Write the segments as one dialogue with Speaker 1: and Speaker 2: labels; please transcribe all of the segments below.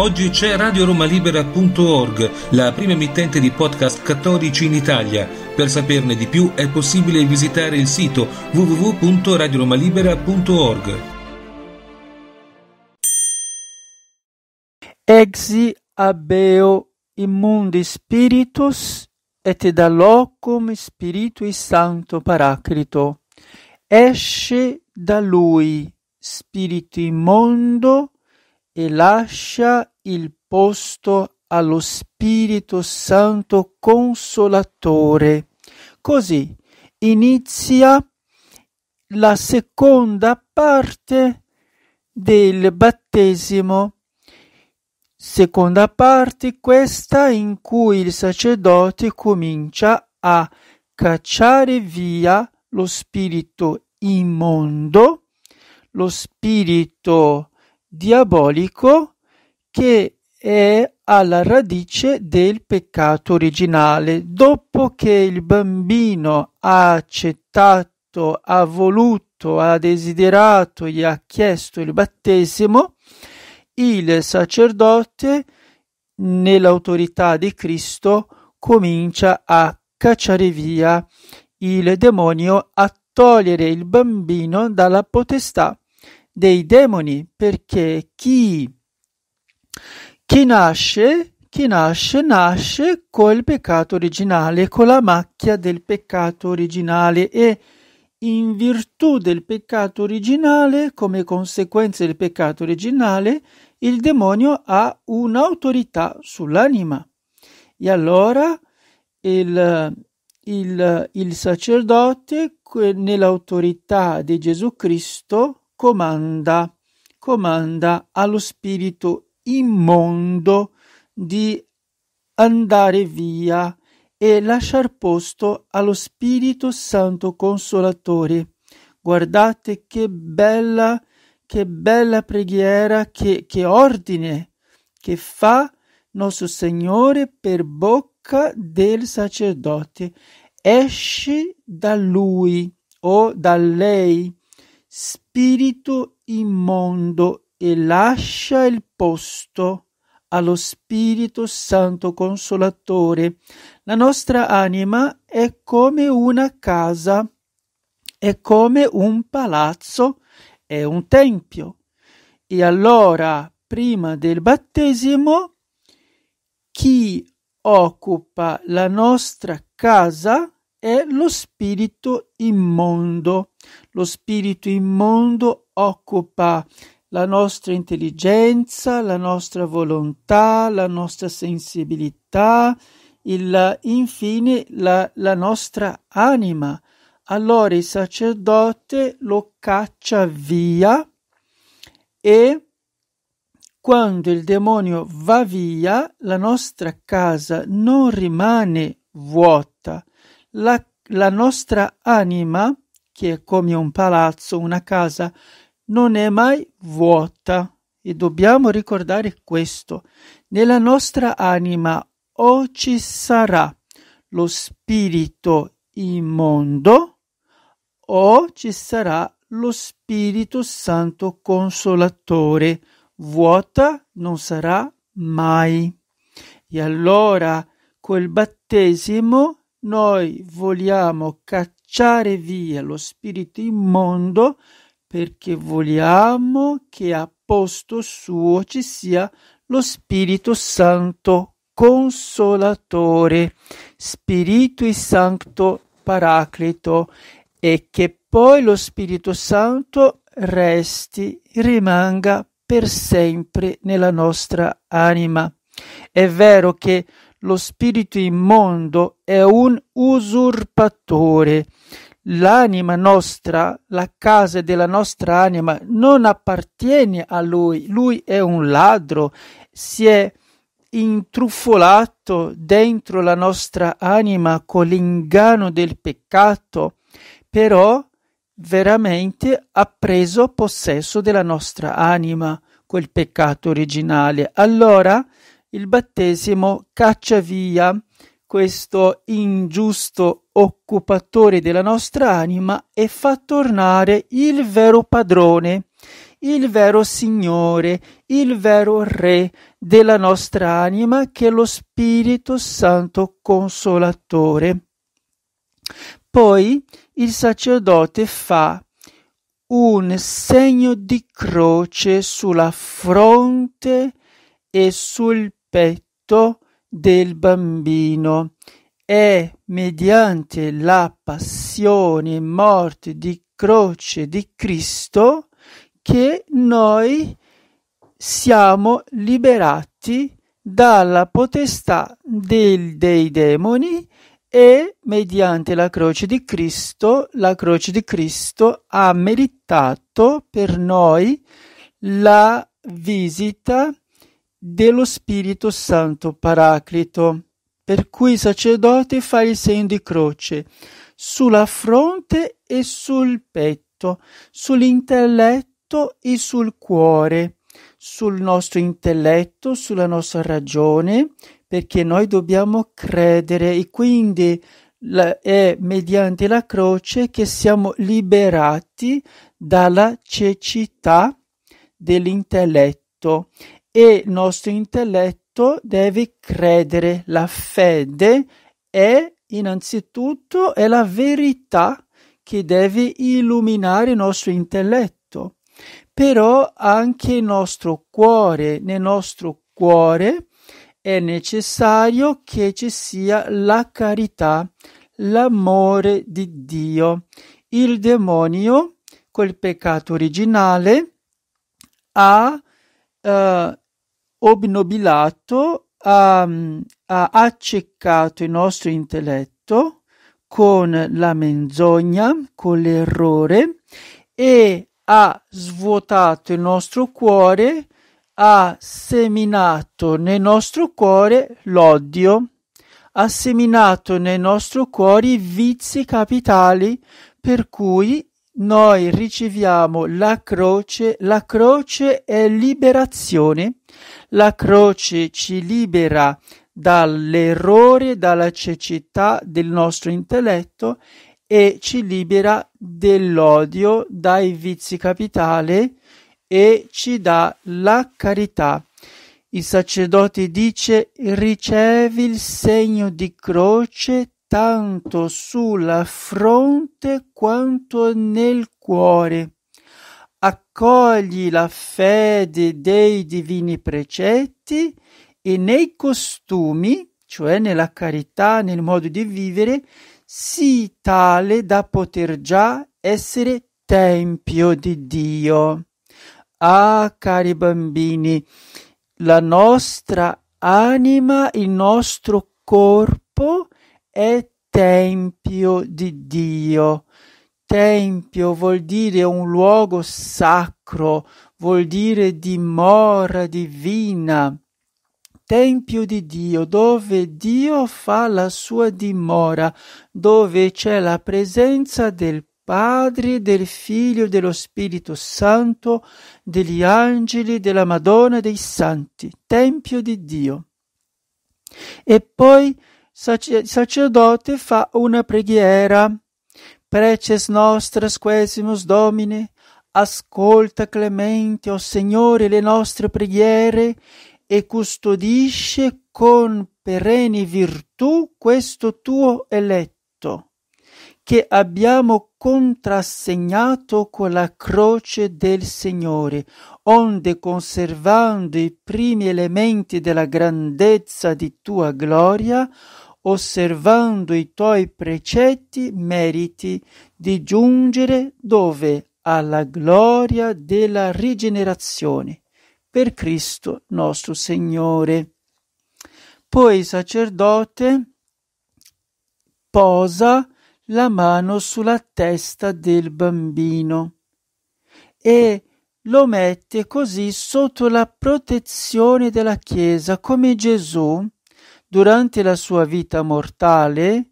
Speaker 1: Oggi c'è radioromalibera.org, la prima emittente di podcast cattolici in Italia. Per saperne di più è possibile visitare il sito www.radioromalibera.org. Exi abeo immundi spiritus et da locum spiritui santo paraclito. Esce da lui spirito immondo e lascia il posto allo Spirito Santo Consolatore. Così inizia la seconda parte del battesimo. Seconda parte questa in cui il sacerdote comincia a cacciare via lo spirito immondo, lo spirito diabolico che è alla radice del peccato originale. Dopo che il bambino ha accettato, ha voluto, ha desiderato, gli ha chiesto il battesimo, il sacerdote, nell'autorità di Cristo, comincia a cacciare via il demonio, a togliere il bambino dalla potestà dei demoni, perché chi chi nasce, chi nasce, nasce col peccato originale, con la macchia del peccato originale e in virtù del peccato originale, come conseguenza del peccato originale, il demonio ha un'autorità sull'anima. E allora il, il, il sacerdote, nell'autorità di Gesù Cristo, comanda, comanda allo spirito immondo di andare via e lasciar posto allo Spirito Santo Consolatore. Guardate che bella, che bella preghiera, che, che ordine che fa nostro Signore per bocca del sacerdote. Esci da lui o da lei, spirito immondo, e lascia il posto allo Spirito Santo Consolatore. La nostra anima è come una casa, è come un palazzo, è un tempio. E allora, prima del battesimo, chi occupa la nostra casa è lo spirito immondo. Lo spirito immondo occupa la nostra intelligenza, la nostra volontà, la nostra sensibilità, il, infine la, la nostra anima. Allora il sacerdote lo caccia via e quando il demonio va via, la nostra casa non rimane vuota. La, la nostra anima, che è come un palazzo, una casa, non è mai vuota e dobbiamo ricordare questo. Nella nostra anima o ci sarà lo spirito immondo o ci sarà lo Spirito Santo Consolatore. Vuota non sarà mai. E allora col battesimo noi vogliamo cacciare via lo spirito immondo perché vogliamo che a posto suo ci sia lo Spirito Santo Consolatore, Spirito e Santo Paraclito, e che poi lo Spirito Santo resti, rimanga per sempre nella nostra anima. È vero che lo spirito immondo è un usurpatore, l'anima nostra, la casa della nostra anima non appartiene a lui, lui è un ladro, si è intruffolato dentro la nostra anima con l'inganno del peccato, però veramente ha preso possesso della nostra anima quel peccato originale. Allora il battesimo caccia via questo ingiusto occupatore della nostra anima e fa tornare il vero padrone, il vero Signore, il vero Re della nostra anima, che è lo Spirito Santo Consolatore. Poi il sacerdote fa un segno di croce sulla fronte e sul petto del bambino è mediante la passione e morte di croce di Cristo che noi siamo liberati dalla potestà del, dei demoni e mediante la croce di Cristo, la croce di Cristo ha meritato per noi la visita dello Spirito Santo Paraclito per cui i sacerdoti fanno il segno di croce, sulla fronte e sul petto, sull'intelletto e sul cuore, sul nostro intelletto, sulla nostra ragione, perché noi dobbiamo credere e quindi la, è mediante la croce che siamo liberati dalla cecità dell'intelletto e il nostro intelletto innanzitutto devi credere. La fede è innanzitutto è la verità che deve illuminare il nostro intelletto, però anche il nostro cuore. Nel nostro cuore è necessario che ci sia la carità, l'amore di Dio. Il demonio, col peccato originale, ha eh, obnobilato ha, mm, ha accecato il nostro intelletto con la menzogna, con l'errore e ha svuotato il nostro cuore, ha seminato nel nostro cuore l'odio, ha seminato nel nostro cuore i vizi capitali per cui noi riceviamo la croce, la croce è liberazione la croce ci libera dall'errore, dalla cecità del nostro intelletto e ci libera dell'odio, dai vizi capitali e ci dà la carità. Il sacerdote dice ricevi il segno di croce tanto sulla fronte quanto nel cuore raccogli la fede dei divini precetti e nei costumi, cioè nella carità, nel modo di vivere, sii tale da poter già essere tempio di Dio. Ah, cari bambini, la nostra anima, il nostro corpo è tempio di Dio. Tempio vuol dire un luogo sacro, vuol dire dimora divina. Tempio di Dio, dove Dio fa la sua dimora, dove c'è la presenza del Padre, del Figlio, dello Spirito Santo, degli angeli, della Madonna, dei santi. Tempio di Dio. E poi il sacerdote fa una preghiera preces nostras quesimus Domine, ascolta clemente, o Signore, le nostre preghiere e custodisce con pereni virtù questo tuo eletto, che abbiamo contrassegnato con la croce del Signore, onde conservando i primi elementi della grandezza di tua gloria, osservando i tuoi precetti, meriti di giungere dove? Alla gloria della rigenerazione, per Cristo nostro Signore. Poi il sacerdote posa la mano sulla testa del bambino e lo mette così sotto la protezione della Chiesa, come Gesù durante la sua vita mortale,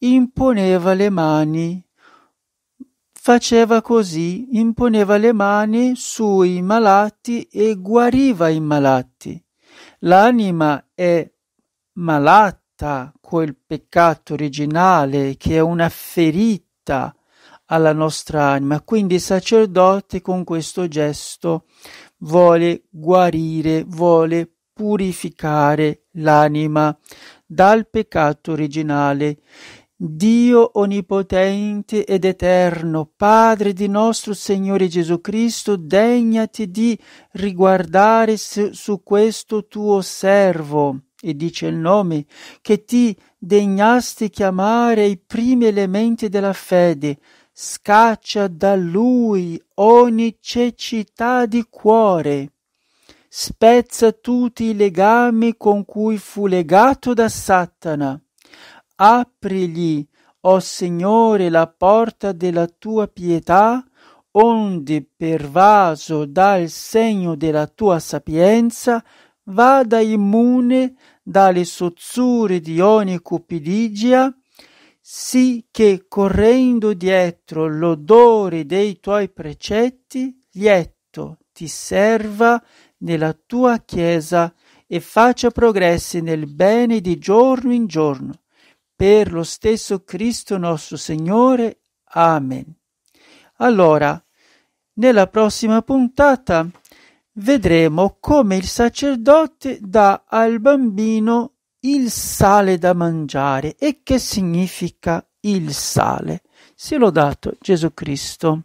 Speaker 1: imponeva le mani, faceva così, imponeva le mani sui malati e guariva i malati. L'anima è malata col peccato originale che è una ferita alla nostra anima. Quindi il sacerdote con questo gesto vuole guarire, vuole purificare l'anima dal peccato originale. Dio onnipotente ed eterno, Padre di nostro Signore Gesù Cristo, degnati di riguardare su, su questo tuo servo, e dice il nome, che ti degnasti chiamare i primi elementi della fede, scaccia da lui ogni cecità di cuore spezza tutti i legami con cui fu legato da Satana. Aprigli, o oh Signore, la porta della tua pietà, onde pervaso dal segno della tua sapienza, vada immune dalle sozzure di ogni cupidigia, sì che correndo dietro l'odore dei tuoi precetti, lieto ti serva nella tua Chiesa e faccia progressi nel bene di giorno in giorno. Per lo stesso Cristo nostro Signore. Amen. Allora, nella prossima puntata vedremo come il sacerdote dà al bambino il sale da mangiare e che significa il sale. Se l'ho dato Gesù Cristo.